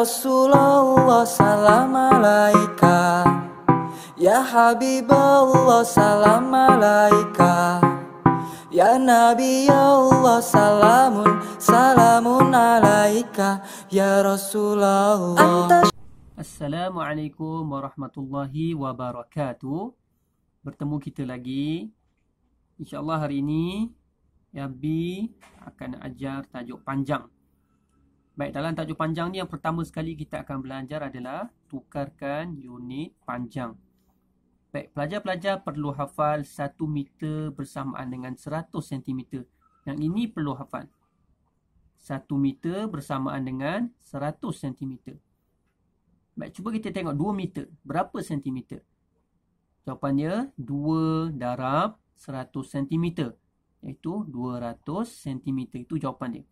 Rasulullah salam alaika Ya Habiballah salam alaika Ya Nabi Allah salamun salamun alaika Ya Rasulullah Assalamualaikum warahmatullahi wabarakatuh Bertemu kita lagi InsyaAllah hari ini Yabi akan ajar tajuk panjang Baik, dalam tajuk panjang ni yang pertama sekali kita akan belajar adalah tukarkan unit panjang. Baik, pelajar-pelajar perlu hafal 1 meter bersamaan dengan 100 cm. Yang ini perlu hafal. 1 meter bersamaan dengan 100 cm. Baik, cuba kita tengok 2 meter. Berapa cm? Jawapannya 2 darab 100 cm. Iaitu 200 cm. Itu jawapan dia.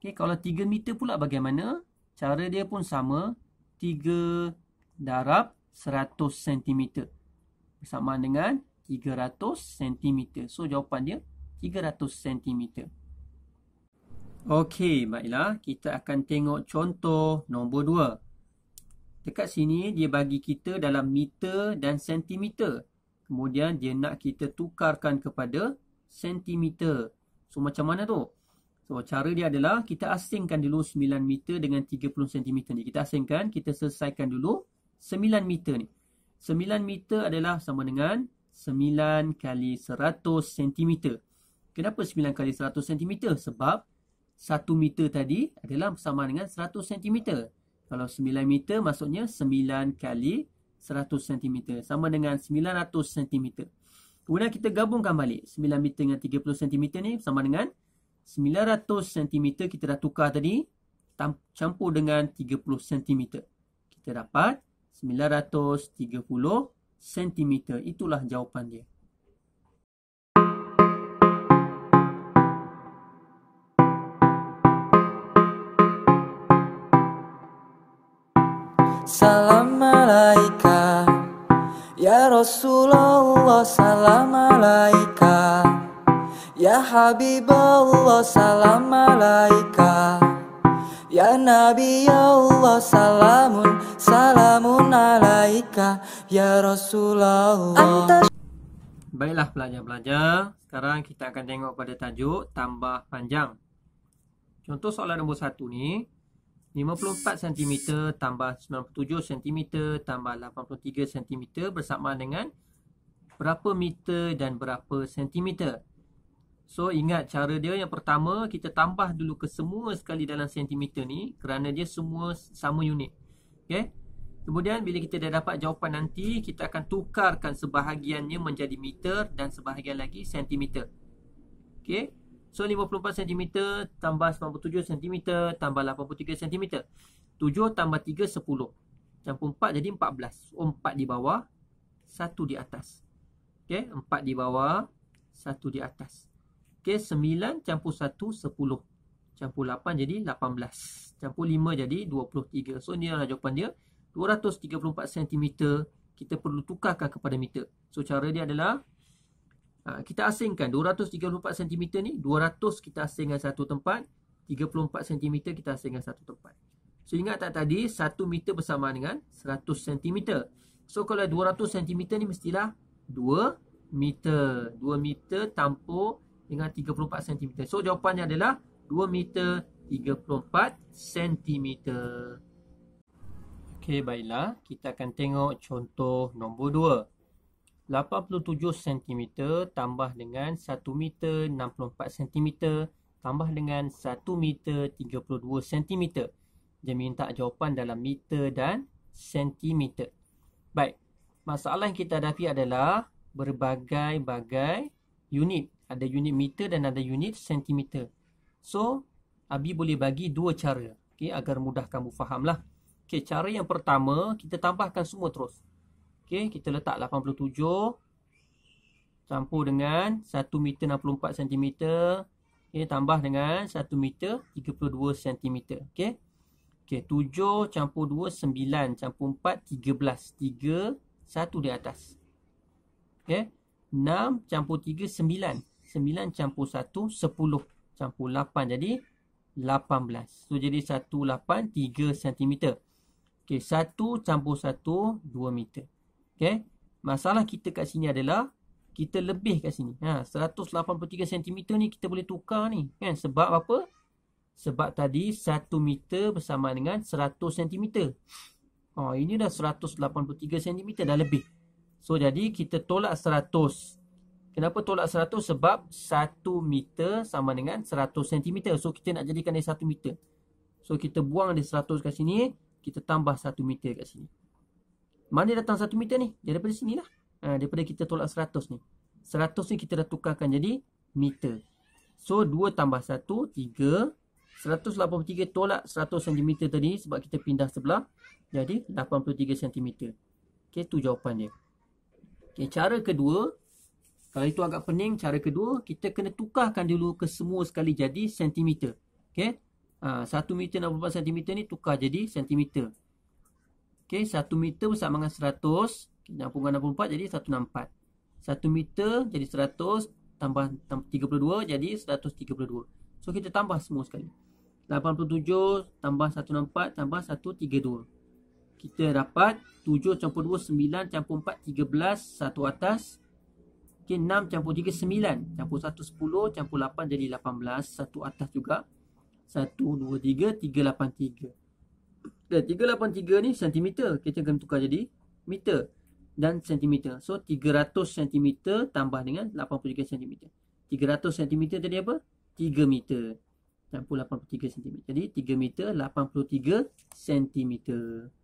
Okey, kalau 3 meter pula bagaimana? Cara dia pun sama. 3 darab 100 cm. Sama dengan 300 cm. So, jawapan dia 300 cm. Okey, baiklah. Kita akan tengok contoh nombor 2. Dekat sini, dia bagi kita dalam meter dan sentimeter. Kemudian, dia nak kita tukarkan kepada sentimeter. So, macam mana tu? So cara dia adalah kita asingkan dulu 9 meter dengan 30 cm ni. Kita asingkan, kita selesaikan dulu 9 meter ni. 9 meter adalah sama dengan 9 kali 100 cm. Kenapa 9 kali 100 cm? Sebab 1 meter tadi adalah sama dengan 100 cm. Kalau 9 meter maksudnya 9 kali 100 cm sama dengan 900 cm. Kemudian kita gabungkan balik 9 meter dengan 30 cm ni sama dengan 900 900 cm kita dah tukar tadi campur dengan 30 cm. Kita dapat 930 cm. Itulah jawapan dia. Assalamualaikum Ya Rasulullah Assalamualaikum Ya Habiballah salam malaika Ya Nabi ya Allah salamun salamun alaika Ya Rasulullah Baiklah pelajar-pelajar Sekarang kita akan tengok pada tajuk tambah panjang Contoh soalan nombor satu ni 54 cm tambah 97 cm tambah 83 cm bersama dengan berapa meter dan berapa sentimeter? So ingat cara dia yang pertama kita tambah dulu ke semua sekali dalam sentimeter ni kerana dia semua sama unit. Okey. Kemudian bila kita dah dapat jawapan nanti kita akan tukarkan sebahagiannya menjadi meter dan sebahagian lagi sentimeter. Okey. So 54 cm tambah 97 cm tambah 83 cm. 7 tambah 3 10. Campur 4 jadi 14. Oh 4 di bawah, 1 di atas. Okey, 4 di bawah, 1 di atas. Okey, 9 campur 1, 10. Campur 8 jadi 18. Campur 5 jadi 23. So, ni adalah jawapan dia. 234 cm kita perlu tukarkan kepada meter. So, cara dia adalah ah, kita asingkan 234 cm ni 200 kita asingkan satu tempat 34 cm kita asingkan satu tempat So ingat tak tadi 1 meter bersama dengan 100 cm So kalau 200 cm ni mestilah 2 meter 2 meter tampuk dengan 34 cm. So jawapannya adalah 2 meter 34 cm. Okey, baiklah. Kita akan tengok contoh nombor 2. 87 cm tambah dengan 1 meter 64 cm tambah dengan 1 meter 32 cm. Dia minta jawapan dalam meter dan sentimeter. Baik, masalah yang kita hadapi adalah berbagai-bagai unit ada unit meter dan ada unit sentimeter. So, Abi boleh bagi dua cara okay, agar mudah kamu fahamlah. lah. Okay, cara yang pertama, kita tambahkan semua terus. Okay, kita letak 87 campur dengan 1 meter 64 sentimeter okay, tambah dengan 1 meter 32 sentimeter. Okay. Okay, 7 campur 2, 9 campur 4, 13. 3, 1 di atas. Okay. 6 campur 3, 9. 9 campur 1, 10 campur 8. Jadi, 18. So, jadi 1, 8, 3 cm. Okay, 1 campur 1, 2 meter. Okay. Masalah kita kat sini adalah, kita lebih kat sini. Ha, 183 cm ni kita boleh tukar ni. Kan? Sebab apa? Sebab tadi 1 meter bersama dengan 100 cm. Oh, ini dah 183 cm dah lebih. So, jadi kita tolak 100 Kenapa tolak 100? Sebab 1 meter sama dengan 100 cm. So kita nak jadikan dia 1 meter. So kita buang dia 100 kat sini. Kita tambah 1 meter kat sini. Mana datang 1 meter ni? Dia daripada sini lah. Ha, daripada kita tolak 100 ni. 100 ni kita dah tukarkan jadi meter. So 2 tambah 1, 3. 183 tolak 100 cm tadi sebab kita pindah sebelah. Jadi 83 cm. Okay, tu jawapan dia. Okay, cara kedua, kalau itu agak pening, cara kedua, kita kena tukarkan dulu ke semua sekali jadi sentimeter. Okay. Ha, uh, 1 meter 64 sentimeter ni tukar jadi sentimeter. Okay, 1 meter bersama dengan 100, campurkan 64 jadi 164. 1 meter jadi 100 tambah 32 jadi 132. So kita tambah semua sekali. 87 tambah 164 tambah 132. Kita dapat 7 campur 2 9 campur 4 13 satu atas Okey, 6 campur 3, 9. Campur 1, 10. Campur 8 jadi 18. satu atas juga. 1, 2, 3, 3, 8, 3. 3, ni sentimeter. Kita akan tukar jadi meter dan sentimeter. So, 300 sentimeter tambah dengan 83 sentimeter. 300 sentimeter jadi apa? 3 meter. Campur 83 sentimeter. Jadi, 3 meter, 83 sentimeter.